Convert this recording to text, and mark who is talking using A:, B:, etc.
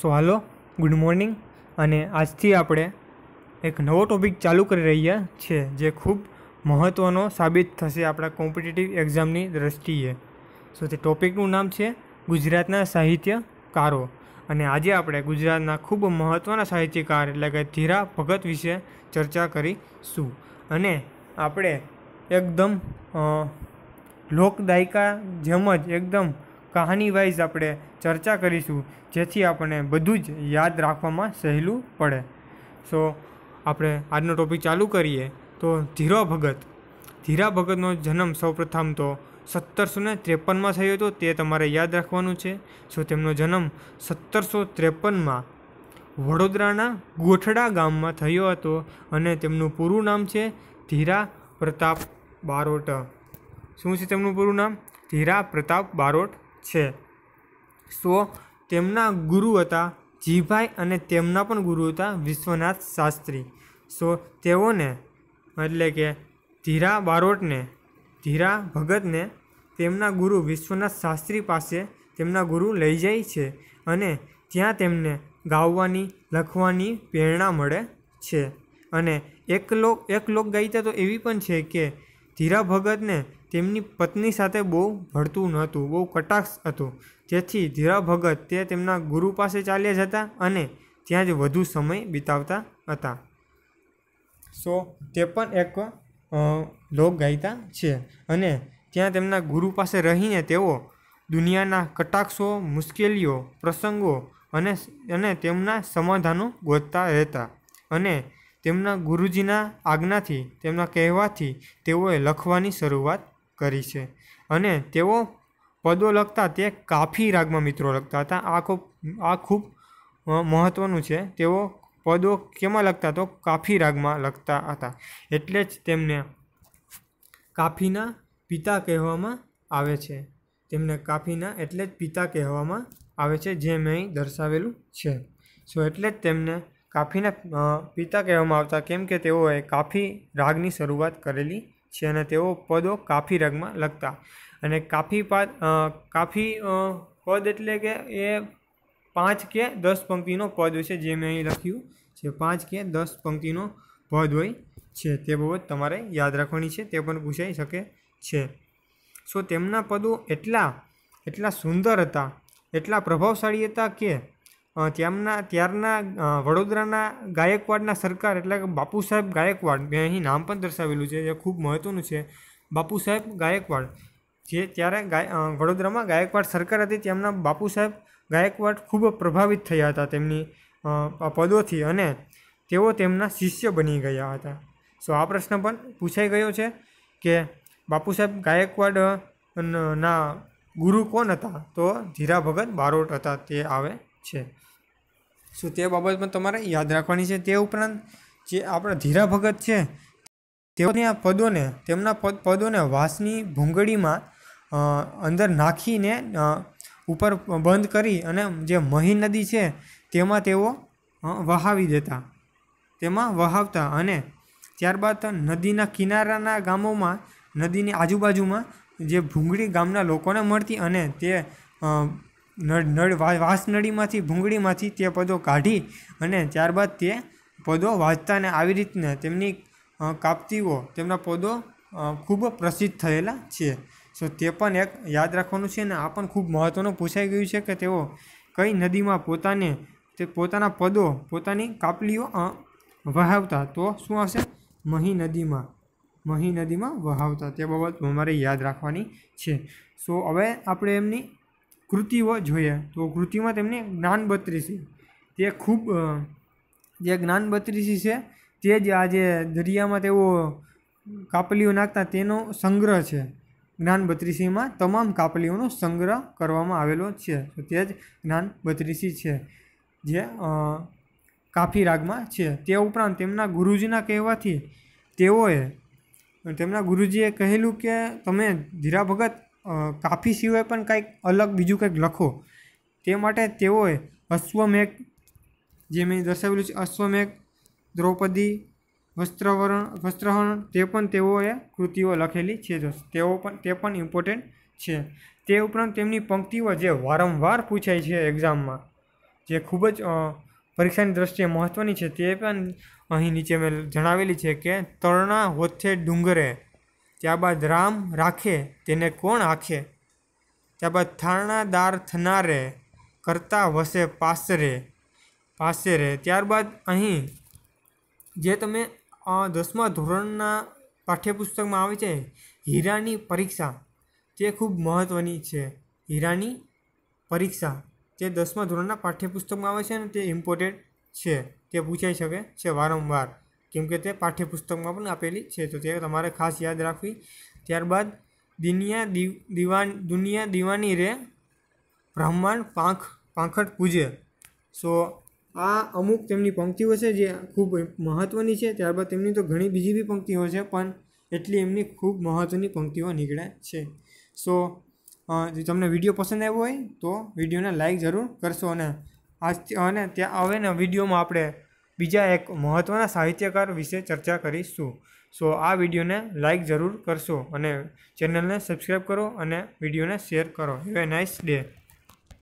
A: સો હાલો good morning અને આજથી આપણે એક નવો ટૉપિક ચાલુ કરી રહ્યા છીએ જે ખૂબ મહત્ત્વનો સાબિત થશે આપણા કોમ્પિટિટિવ એક્ઝામની દ્રષ્ટિએ સો તે ટૉપિકનું નામ છે ગુજરાતના સાહિત્યકારો અને આજે આપણે ગુજરાતના ખૂબ મહત્ત્વના સાહિત્યકાર એટલે કે ધીરા ભગત વિશે ચર્ચા કરીશું અને આપણે એકદમ લોકદાયિકા જેમ જ એકદમ કહાની વાઇઝ આપણે ચર્ચા કરીશું જેથી આપણને બધું જ યાદ રાખવામાં સહેલું પડે સો આપણે આજનો ટૉપિક ચાલુ કરીએ તો ધીરો ભગત ધીરા ભગતનો જન્મ સૌપ્રથમ તો સત્તરસો ને ત્રેપનમાં થયો હતો તે તમારે યાદ રાખવાનું છે સો તેમનો જન્મ સત્તરસો ત્રેપનમાં વડોદરાના ગોઠડા ગામમાં થયો હતો અને તેમનું પૂરું નામ છે ધીરા પ્રતાપ બારોટ શું છે તેમનું પૂરું નામ ધીરા પ્રતાપ બારોટ છે સો તેમના ગુરુ હતા જીભાઈ અને તેમના પણ ગુરુ હતા વિશ્વનાથ શાસ્ત્રી સો તેઓને એટલે કે ધીરા બારોટને ધીરા ભગતને તેમના ગુરુ વિશ્વનાથ શાસ્ત્રી પાસે તેમના ગુરુ લઈ જાય છે અને ત્યાં તેમને ગાવાની લખવાની પ્રેરણા મળે છે અને એક લોક એક લોક તો એવી પણ છે કે ધીરા ભગતને તેમની પત્ની સાથે બહુ ભળતું નહોતું બહુ કટાક્ષ હતું જેથી ધીરા ભગત તે તેમના ગુરુ પાસે ચાલ્યા જતા અને ત્યાં જ વધુ સમય વિતાવતા હતા સો તે પણ એક લોકગાયિકા છે અને ત્યાં તેમના ગુરુ પાસે રહીને તેઓ દુનિયાના કટાક્ષો મુશ્કેલીઓ પ્રસંગો અને અને તેમના સમાધાનો ગોતતા રહેતા અને તેમના ગુરુજીના આજ્ઞાથી તેમના કહેવાથી તેઓએ લખવાની શરૂઆત કરી છે અને તેઓ પદો લખતા તે કાફી રાગમાં મિત્રો લખતા હતા આ ખૂબ આ ખૂબ મહત્ત્વનું છે તેઓ પદો કેમાં લખતા તો કાફી રાગમાં લખતા હતા એટલે જ તેમને કાફીના પિતા કહેવામાં આવે છે તેમને કાફીના એટલે જ પિતા કહેવામાં આવે છે જે મેં દર્શાવેલું છે સો એટલે જ તેમને કાફીના પિતા કહેવામાં આવતા કેમ કે તેઓએ કાફી રાગની શરૂઆત કરેલી છે અને તેઓ પદો કાફી રંગમાં લખતા અને કાફી પાદ કાફી પદ એટલે કે એ પાંચ કે દસ પંક્તિનો પદ હોય છે જે મેં અહીં લખ્યું છે પાંચ કે દસ પંક્તિનો પદ હોય છે તે બાબત તમારે યાદ રાખવાની છે તે પણ પૂછાઈ શકે છે સો તેમના પદો એટલા એટલા સુંદર હતા એટલા પ્રભાવશાળી હતા કે તેમના ત્યારના વડોદરાના ગાયકવાડના સરકાર એટલે કે બાપુ સાહેબ ગાયકવાડ મેં અહીં નામ પણ દર્શાવેલું છે જે ખૂબ મહત્ત્વનું છે બાપુ સાહેબ ગાયકવાડ જે ત્યારે ગાય વડોદરામાં ગાયકવાડ સરકાર હતી તેમના બાપુ સાહેબ ગાયકવાડ ખૂબ પ્રભાવિત થયા હતા તેમની પદોથી અને તેઓ તેમના શિષ્ય બની ગયા હતા સો આ પ્રશ્ન પણ પૂછાઈ ગયો છે કે બાપુ સાહેબ ગાયકવાડ ના ગુરુ કોણ હતા તો જીરા ભગત બારોટ હતા તે આવે છે શું તે બાબતમાં તમારે યાદ રાખવાની છે તે ઉપરાંત જે આપણા ધીરા ભગત છે આ પદોને તેમના પદ પદોને વાસની ભૂંગળીમાં અંદર નાખીને ઉપર બંધ કરી અને જે મહી નદી છે તેમાં તેઓ વહાવી દેતા તેમાં વહાવતા અને ત્યારબાદ નદીના કિનારાના ગામોમાં નદીની આજુબાજુમાં જે ભૂંગળી ગામના લોકોને મળતી અને તે નળ નળ વાંસનળીમાંથી ભૂંગળીમાંથી તે પદો કાઢી અને ત્યારબાદ તે પદો વાંચતા અને આવી રીતને તેમની કાપતીઓ તેમના પદો ખૂબ પ્રસિદ્ધ થયેલા છે સો તે પણ એક યાદ રાખવાનું છે અને આ પણ ખૂબ મહત્ત્વનું પૂછાઈ ગયું છે કે તેઓ કઈ નદીમાં પોતાને તે પોતાના પદો પોતાની કાપલીઓ વહાવતા તો શું આવશે મહી નદીમાં મહી નદીમાં વહાવતા તે બાબત અમારે યાદ રાખવાની છે સો હવે આપણે એમની કૃતિઓ જોઈએ તો કૃતિમાં તેમની જ્ઞાન બત્રીસી તે ખૂબ જે જ્ઞાન બત્રીસી છે તે જ આજે દરિયામાં તેઓ કાપલીઓ નાખતા તેનો સંગ્રહ છે જ્ઞાન બત્રીસીમાં તમામ કાપલીઓનો સંગ્રહ કરવામાં આવેલો છે તો તે જ જ્ઞાન બત્રીસી છે જે કાફી રાગમાં છે તે ઉપરાંત તેમના ગુરુજીના કહેવાથી તેઓએ તેમના ગુરુજીએ કહેલું કે તમે ધીરા ભગત કાફી સિવાય પણ કંઈક અલગ બીજું કંઈક લખો તે માટે તેઓએ અશ્વમેઘ જે મેં દર્શાવેલું છે અશ્વમેઘ દ્રૌપદી વસ્ત્રવરણ વસ્ત્રહરણ તે પણ તેઓએ કૃતિઓ લખેલી છે તેઓ પણ તે પણ ઇમ્પોર્ટન્ટ છે તે ઉપરાંત તેમની પંક્તિઓ જે વારંવાર પૂછાય છે એક્ઝામમાં જે ખૂબ જ પરીક્ષાની દ્રષ્ટિએ મહત્ત્વની છે તે પણ અહીં નીચે મેં જણાવેલી છે કે તરણા હોથે ડુંગરે ત્યારબાદ રામ રાખે તેને કોણ આખે ત્યારબાદ થાણાદાર થનારે કરતા વસે પાસરે રે ત્યારબાદ અહીં જે તમે દસમા ધોરણના પાઠ્યપુસ્તકમાં આવે છે હીરાની પરીક્ષા તે ખૂબ મહત્ત્વની છે હીરાની પરીક્ષા તે દસમા ધોરણના પાઠ્યપુસ્તકમાં આવે છે ને તે ઇમ્પોર્ટેન્ટ છે તે પૂછાઈ શકે છે વારંવાર કેમ કે તે પાઠ્યપુસ્તકમાં પણ આપેલી છે તો તે તમારે ખાસ યાદ રાખવી ત્યારબાદ દિનિયા દિવાન દુનિયા દીવાની રે બ્રહ્માંડ પાંખ પાંખટ પૂજે સો આ અમુક તેમની પંક્તિઓ છે જે ખૂબ મહત્ત્વની છે ત્યારબાદ તેમની તો ઘણી બીજી બી પંક્તિઓ છે પણ એટલી એમની ખૂબ મહત્ત્વની પંક્તિઓ નીકળે છે સો જો તમને વિડીયો પસંદ આવ્યો હોય તો વિડીયોને લાઇક જરૂર કરશો અને આજ અને ત્યાં હવે ને વિડીયોમાં આપણે બીજા એક મહત્ત્વના સાહિત્યકાર વિશે ચર્ચા કરીશું સો આ વિડીયોને લાઇક જરૂર કરશો અને ચેનલને સબસ્ક્રાઈબ કરો અને વિડીયોને શેર કરો હેવ એ નાઇસ ડે